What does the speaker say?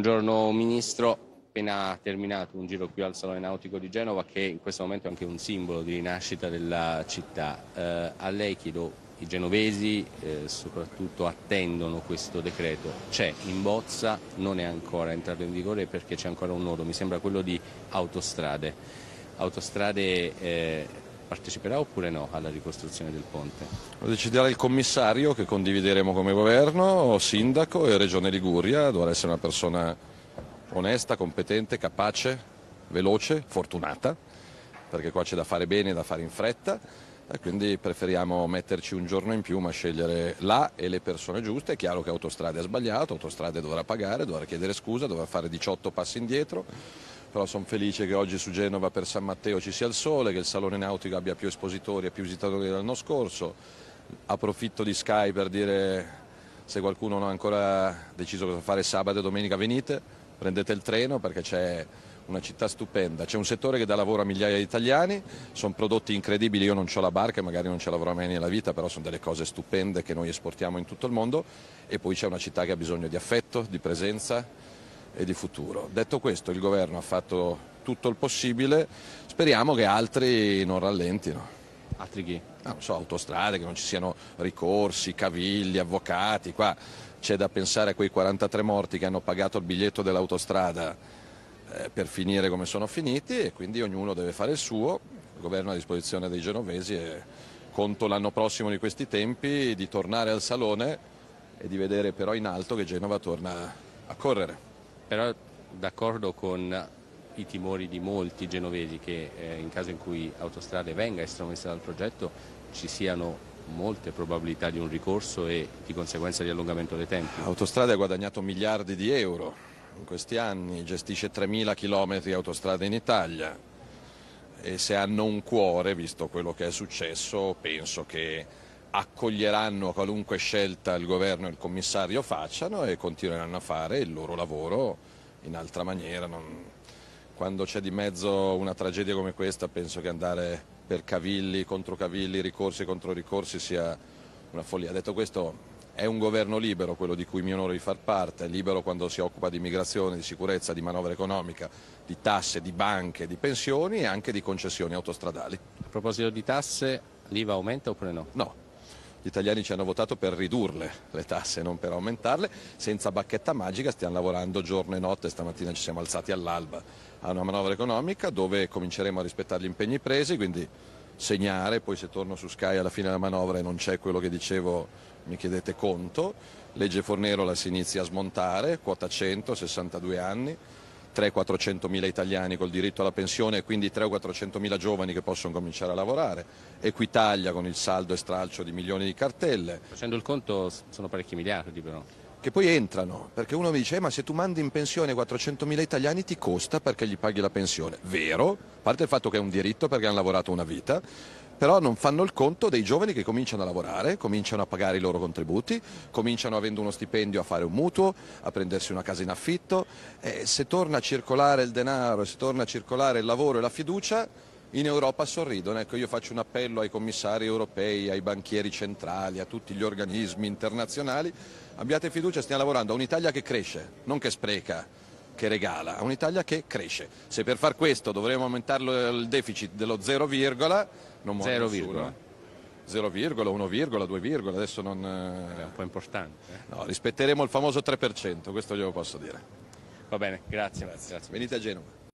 Buongiorno Ministro, appena terminato un giro qui al Salone Nautico di Genova che in questo momento è anche un simbolo di rinascita della città. Eh, a lei chiedo, i genovesi eh, soprattutto attendono questo decreto, c'è in bozza, non è ancora entrato in vigore perché c'è ancora un nodo, mi sembra quello di autostrade. Autostrade eh, parteciperà oppure no alla ricostruzione del ponte? Lo deciderà il commissario che condivideremo come governo, sindaco e regione Liguria, dovrà essere una persona onesta, competente, capace, veloce, fortunata, perché qua c'è da fare bene, da fare in fretta, e quindi preferiamo metterci un giorno in più ma scegliere là e le persone giuste, è chiaro che Autostrade ha sbagliato, Autostrade dovrà pagare, dovrà chiedere scusa, dovrà fare 18 passi indietro, però sono felice che oggi su Genova per San Matteo ci sia il sole, che il Salone Nautico abbia più espositori e più visitatori dell'anno scorso. Approfitto di Sky per dire se qualcuno non ha ancora deciso cosa fare sabato e domenica venite, prendete il treno perché c'è una città stupenda, c'è un settore che dà lavoro a migliaia di italiani, sono prodotti incredibili, io non ho la barca, e magari non ce lavorerò mai nella vita, però sono delle cose stupende che noi esportiamo in tutto il mondo e poi c'è una città che ha bisogno di affetto, di presenza, e di futuro. Detto questo, il governo ha fatto tutto il possibile, speriamo che altri non rallentino. Altri chi? Ah, no, so, autostrade, che non ci siano ricorsi, cavilli, avvocati, qua c'è da pensare a quei 43 morti che hanno pagato il biglietto dell'autostrada eh, per finire come sono finiti e quindi ognuno deve fare il suo, il governo è a disposizione dei genovesi e conto l'anno prossimo di questi tempi di tornare al salone e di vedere però in alto che Genova torna a correre però d'accordo con i timori di molti genovesi che eh, in caso in cui Autostrade venga estromessa dal progetto ci siano molte probabilità di un ricorso e di conseguenza di allungamento dei tempi. Autostrade ha guadagnato miliardi di euro in questi anni, gestisce 3.000 chilometri autostrade in Italia e se hanno un cuore, visto quello che è successo, penso che accoglieranno qualunque scelta il governo e il commissario facciano e continueranno a fare il loro lavoro in altra maniera. Non... Quando c'è di mezzo una tragedia come questa penso che andare per cavilli contro cavilli, ricorsi contro ricorsi sia una follia. Detto questo è un governo libero quello di cui mi onoro di far parte, è libero quando si occupa di immigrazione, di sicurezza, di manovra economica, di tasse, di banche, di pensioni e anche di concessioni autostradali. A proposito di tasse, l'IVA aumenta oppure no? No gli italiani ci hanno votato per ridurle le tasse, non per aumentarle, senza bacchetta magica stiamo lavorando giorno e notte, stamattina ci siamo alzati all'alba a una manovra economica dove cominceremo a rispettare gli impegni presi, quindi segnare, poi se torno su Sky alla fine della manovra e non c'è quello che dicevo mi chiedete conto, legge Fornero la si inizia a smontare, quota 100, 62 anni, 300-400 mila italiani col diritto alla pensione e quindi 300-400 mila giovani che possono cominciare a lavorare. Equitalia con il saldo e stralcio di milioni di cartelle. Facendo il conto sono parecchi miliardi però che poi entrano, perché uno mi dice eh, ma se tu mandi in pensione 400 mila italiani ti costa perché gli paghi la pensione. Vero, a parte il fatto che è un diritto perché hanno lavorato una vita, però non fanno il conto dei giovani che cominciano a lavorare, cominciano a pagare i loro contributi, cominciano avendo uno stipendio a fare un mutuo, a prendersi una casa in affitto e se torna a circolare il denaro, se torna a circolare il lavoro e la fiducia, in Europa sorridono. Ecco, io faccio un appello ai commissari europei, ai banchieri centrali, a tutti gli organismi internazionali, abbiate fiducia, stiamo lavorando a un'Italia che cresce, non che spreca che regala, a un'Italia che cresce. Se per far questo dovremo aumentare eh, il deficit dello 0, non muore 0, nessuno. 0, 1, 2, adesso non... È eh, un po' importante. Eh? No, rispetteremo il famoso 3%, questo glielo posso dire. Va bene, grazie. grazie. grazie. Venite a Genova.